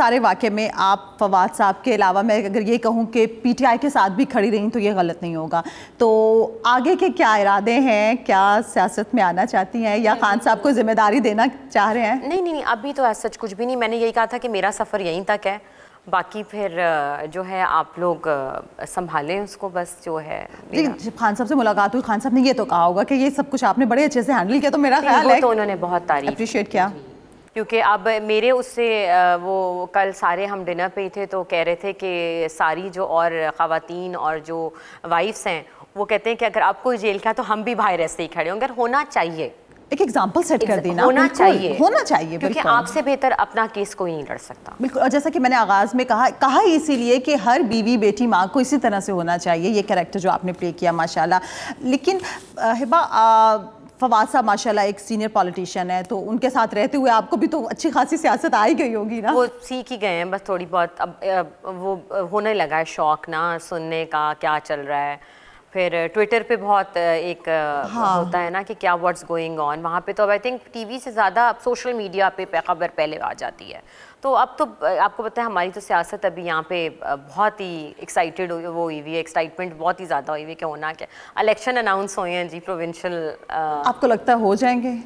सारे वाक्य में आप फवाद साहब के अलावा मैं अगर ये कहूँ कि पीटीआई के साथ भी खड़ी रहीं तो ये गलत नहीं होगा तो आगे के क्या इरादे हैं क्या सियासत में आना चाहती हैं या खान साहब को जिम्मेदारी देना चाह रहे हैं नहीं नहीं नहीं अभी तो ऐसा कुछ भी नहीं मैंने यही कहा था कि मेरा सफ़र यहीं तक है बाकी फिर जो है आप लोग संभालें उसको बस जो है जी खान साहब से मुलाकात हुई खान साहब ने ये तो कहा होगा कि ये सब कुछ आपने बड़े अच्छे से हैंडल किया तो मेरा ख्याल है तो उन्होंने बहुत तारीफ अप्रिशिएट किया क्योंकि अब मेरे उससे वो कल सारे हम डिनर पे ही थे तो कह रहे थे कि सारी जो और ख़वान और जो वाइफ्स हैं वो कहते हैं कि अगर आपको जेल का तो हम भी बाहर ऐसे ही खड़े होंगे होना चाहिए एक एग्जाम्पल सेट कर देना होना चाहिए होना चाहिए क्योंकि आपसे बेहतर अपना केस कोई नहीं लड़ सकता बिल्कुल और जैसा कि मैंने आगाज़ में कहा कहा इसीलिए कि हर बीवी बेटी माँ को इसी तरह से होना चाहिए ये कैरेक्टर जो आपने प्ले किया माशाल्लाह लेकिन हिबा फवाद साहब माशाल्लाह एक सीनियर पॉलिटिशियन है तो उनके साथ रहते हुए आपको भी तो अच्छी खासी सियासत आई गई होगी ना वो सीख ही गए हैं बस थोड़ी बहुत अब, अब वो होने लगा है शौक ना सुनने का क्या चल रहा है फिर ट्विटर पे बहुत एक हाँ. होता है ना कि क्या वर्ड्स गोइंग ऑन वहाँ पे तो अब आई थिंक टीवी से ज़्यादा अब सोशल मीडिया पे खबर पहले आ जाती है तो अब तो आपको पता है हमारी तो सियासत अभी यहाँ पे बहुत ही एक्साइटेड वो हुई हुई है एक्साइटमेंट बहुत ही ज़्यादा हुई हुई है कि होना क्या इलेक्शन अनाउंस हुए हैं जी प्रोविंशियल आपको लगता है हो जाएंगे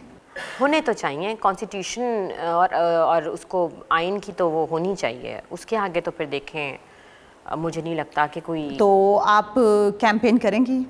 होने तो चाहिए कॉन्स्टिट्यूशन और और उसको आइन की तो वो होनी चाहिए उसके आगे तो फिर देखें मुझे नहीं लगता कि कोई तो आप कैंपेन करेंगी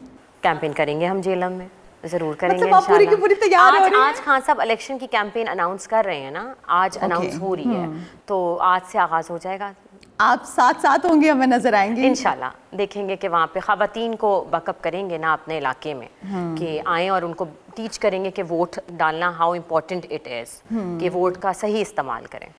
कैंपेन करेंगे हम जेलम में जरूर करेंगे मतलब पूरी की पूरी तैयार आज, आज खान साहब इलेक्शन की कैंपेन अनाउंस कर रहे हैं ना आज अनाउंस हो रही है hmm. तो आज से आगाज हो जाएगा आप साथ साथ होंगे हमें नजर आएंगे इनशाला देखेंगे कि वहाँ पे खातन को बकअप करेंगे ना अपने इलाके में hmm. कि आए और उनको टीच करेंगे कि वोट डालना हाउ इम्पोर्टेंट इट इज़ कि वोट का सही इस्तेमाल करें